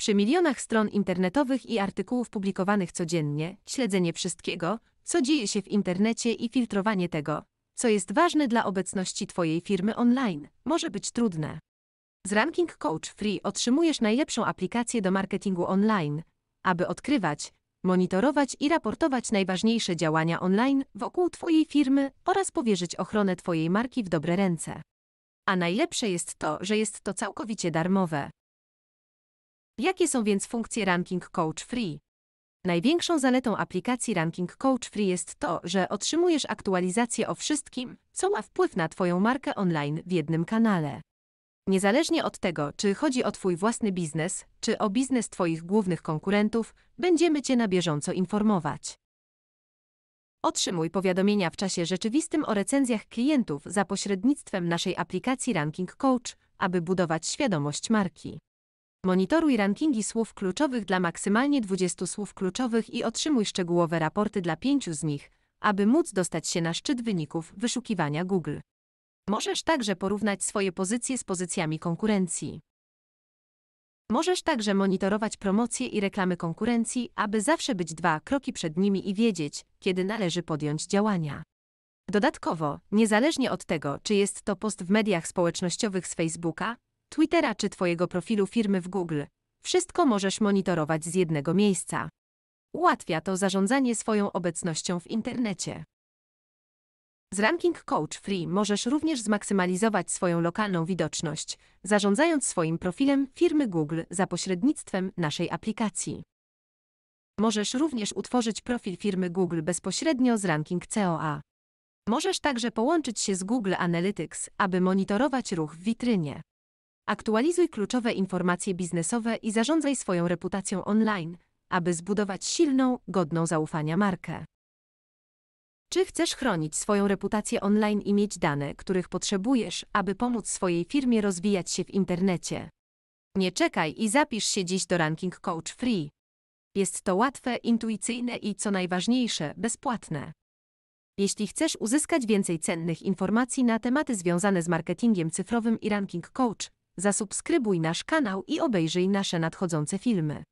Przy milionach stron internetowych i artykułów publikowanych codziennie, śledzenie wszystkiego, co dzieje się w internecie i filtrowanie tego, co jest ważne dla obecności Twojej firmy online, może być trudne. Z Ranking Coach Free otrzymujesz najlepszą aplikację do marketingu online, aby odkrywać, monitorować i raportować najważniejsze działania online wokół Twojej firmy oraz powierzyć ochronę Twojej marki w dobre ręce. A najlepsze jest to, że jest to całkowicie darmowe. Jakie są więc funkcje Ranking Coach Free? Największą zaletą aplikacji Ranking Coach Free jest to, że otrzymujesz aktualizacje o wszystkim, co ma wpływ na Twoją markę online w jednym kanale. Niezależnie od tego, czy chodzi o Twój własny biznes, czy o biznes Twoich głównych konkurentów, będziemy Cię na bieżąco informować. Otrzymuj powiadomienia w czasie rzeczywistym o recenzjach klientów za pośrednictwem naszej aplikacji Ranking Coach, aby budować świadomość marki. Monitoruj rankingi słów kluczowych dla maksymalnie 20 słów kluczowych i otrzymuj szczegółowe raporty dla pięciu z nich, aby móc dostać się na szczyt wyników wyszukiwania Google. Możesz także porównać swoje pozycje z pozycjami konkurencji. Możesz także monitorować promocje i reklamy konkurencji, aby zawsze być dwa kroki przed nimi i wiedzieć, kiedy należy podjąć działania. Dodatkowo, niezależnie od tego, czy jest to post w mediach społecznościowych z Facebooka, Twittera czy Twojego profilu firmy w Google. Wszystko możesz monitorować z jednego miejsca. Ułatwia to zarządzanie swoją obecnością w internecie. Z Ranking Coach Free możesz również zmaksymalizować swoją lokalną widoczność, zarządzając swoim profilem firmy Google za pośrednictwem naszej aplikacji. Możesz również utworzyć profil firmy Google bezpośrednio z ranking COA. Możesz także połączyć się z Google Analytics, aby monitorować ruch w witrynie. Aktualizuj kluczowe informacje biznesowe i zarządzaj swoją reputacją online, aby zbudować silną, godną zaufania markę. Czy chcesz chronić swoją reputację online i mieć dane, których potrzebujesz, aby pomóc swojej firmie rozwijać się w internecie? Nie czekaj i zapisz się dziś do Ranking Coach Free. Jest to łatwe, intuicyjne i co najważniejsze, bezpłatne. Jeśli chcesz uzyskać więcej cennych informacji na tematy związane z marketingiem cyfrowym i Ranking Coach, Zasubskrybuj nasz kanał i obejrzyj nasze nadchodzące filmy.